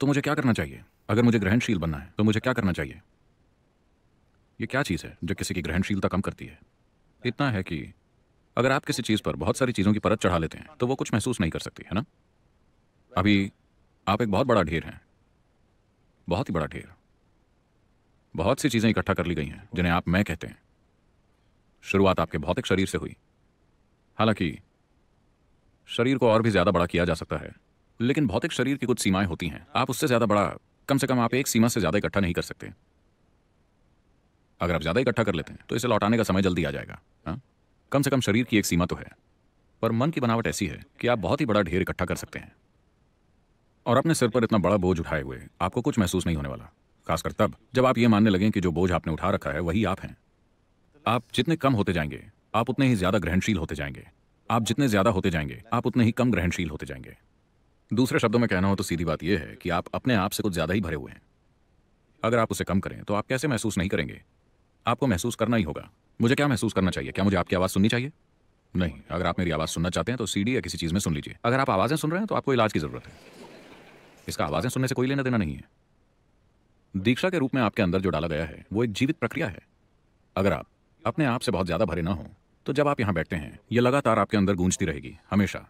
तो मुझे क्या करना चाहिए अगर मुझे ग्रहणशील बनना है तो मुझे क्या करना चाहिए ये क्या चीज़ है जो किसी की ग्रहणशीलता कम करती है इतना है कि अगर आप किसी चीज़ पर बहुत सारी चीज़ों की परत चढ़ा लेते हैं तो वो कुछ महसूस नहीं कर सकती है ना अभी आप एक बहुत बड़ा ढेर हैं बहुत ही बड़ा ढेर बहुत सी चीज़ें इकट्ठा कर ली गई हैं जिन्हें आप मैं कहते हैं शुरुआत आपके भौतिक शरीर से हुई हालांकि शरीर को और भी ज़्यादा बड़ा किया जा सकता है लेकिन भौतिक शरीर की कुछ सीमाएं होती हैं आप उससे ज़्यादा बड़ा कम से कम आप एक सीमा से ज़्यादा इकट्ठा नहीं कर सकते अगर आप ज़्यादा इकट्ठा कर लेते हैं तो इसे लौटाने का समय जल्दी आ जाएगा हा? कम से कम शरीर की एक सीमा तो है पर मन की बनावट ऐसी है कि आप बहुत ही बड़ा ढेर इकट्ठा कर सकते हैं और अपने सिर पर इतना बड़ा बोझ उठाए हुए आपको कुछ महसूस नहीं होने वाला खासकर तब जब आप ये मानने लगें कि जो बोझ आपने उठा रखा है वही आप हैं आप जितने कम होते जाएंगे आप उतने ही ज़्यादा ग्रहणशील होते जाएंगे आप जितने ज़्यादा होते जाएंगे आप उतने ही कम ग्रहणशील होते जाएंगे दूसरे शब्दों में कहना हो तो सीधी बात यह है कि आप अपने आप से कुछ ज़्यादा ही भरे हुए हैं अगर आप उसे कम करें तो आप कैसे महसूस नहीं करेंगे आपको महसूस करना ही होगा मुझे क्या महसूस करना चाहिए क्या मुझे आपकी आवाज़ सुननी चाहिए नहीं अगर आप मेरी आवाज़ सुनना चाहते हैं तो सीडी या किसी चीज़ में सुन लीजिए अगर आप आवाज़ें सुन रहे हैं तो आपको इलाज की ज़रूरत है इसका आवाज़ें सुनने से कोई लेना देना नहीं है दीक्षा के रूप में आपके अंदर जो डाला गया है वो एक जीवित प्रक्रिया है अगर आप अपने आप से बहुत ज़्यादा भरे ना हों तो जब आप यहाँ बैठते हैं ये लगातार आपके अंदर गूंजती रहेगी हमेशा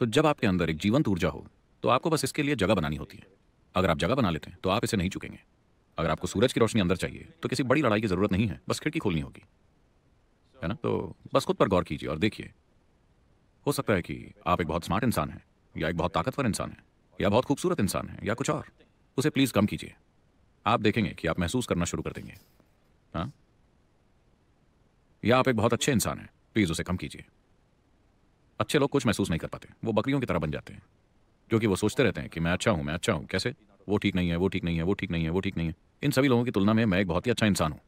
तो जब आपके अंदर एक जीवंत ऊर्जा हो तो आपको बस इसके लिए जगह बनानी होती है अगर आप जगह बना लेते हैं तो आप इसे नहीं चुकेंगे अगर आपको सूरज की रोशनी अंदर चाहिए तो किसी बड़ी लड़ाई की ज़रूरत नहीं है बस खिड़की खोलनी होगी है ना तो बस खुद पर गौर कीजिए और देखिए हो सकता है कि आप एक बहुत स्मार्ट इंसान हैं या एक बहुत ताकतवर इंसान है या बहुत खूबसूरत इंसान है या कुछ और उसे प्लीज़ कम कीजिए आप देखेंगे कि आप महसूस करना शुरू कर देंगे हाँ या आप एक बहुत अच्छे इंसान हैं प्लीज़ उसे कम कीजिए अच्छे लोग कुछ महसूस नहीं कर पाते वो बकरियों की तरह बन जाते हैं क्योंकि वो सोचते रहते हैं कि मैं अच्छा हूँ मैं अच्छा हूँ कैसे वो ठीक नहीं है वो ठीक नहीं है वो ठीक नहीं है वो ठीक नहीं है इन सभी लोगों की तुलना में मैं एक बहुत ही अच्छा इंसान हूँ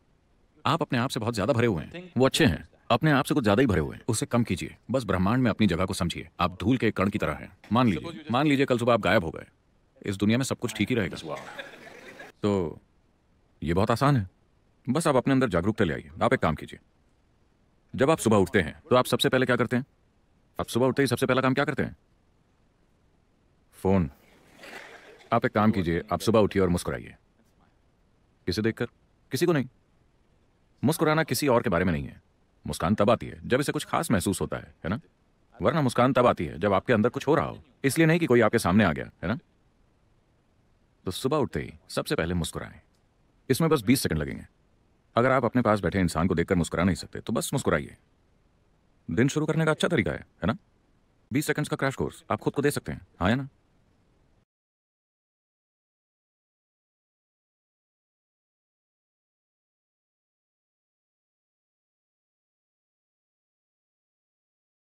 आप अपने आप से बहुत ज्यादा भरे हुए हैं वो अच्छे हैं अपने आप से कुछ ज्यादा ही भरे हुए हैं उसे कम कीजिए बस ब्रह्मांड में अपनी जगह को समझिए आप धूल के कण की तरह है मान लीजिए मान लीजिए कल सुबह आप गायब हो गए इस दुनिया में सब कुछ ठीक ही रहेगा तो ये बहुत आसान है बस आप अपने अंदर जागरूकता ले आइए आप एक काम कीजिए जब आप सुबह उठते हैं तो आप सबसे पहले क्या करते हैं आप सुबह उठते ही सबसे पहला काम क्या करते हैं फोन आप एक काम कीजिए आप सुबह उठिए और मुस्कुराइए किसे देखकर किसी को नहीं मुस्कुराना किसी और के बारे में नहीं है मुस्कान तब आती है जब इसे कुछ खास महसूस होता है है ना वरना मुस्कान तब आती है जब आपके अंदर कुछ हो रहा हो इसलिए नहीं कि कोई आपके सामने आ गया है ना तो सुबह उठते ही सबसे पहले मुस्कुराएं इसमें बस 20 सेकंड लगेंगे अगर आप अपने पास बैठे इंसान को देखकर मुस्कुरा नहीं सकते तो बस मुस्कुराइए दिन शुरू करने का अच्छा तरीका है है ना बीस सेकंड्स का क्रैश कोर्स आप खुद को दे सकते हैं हाँ या ना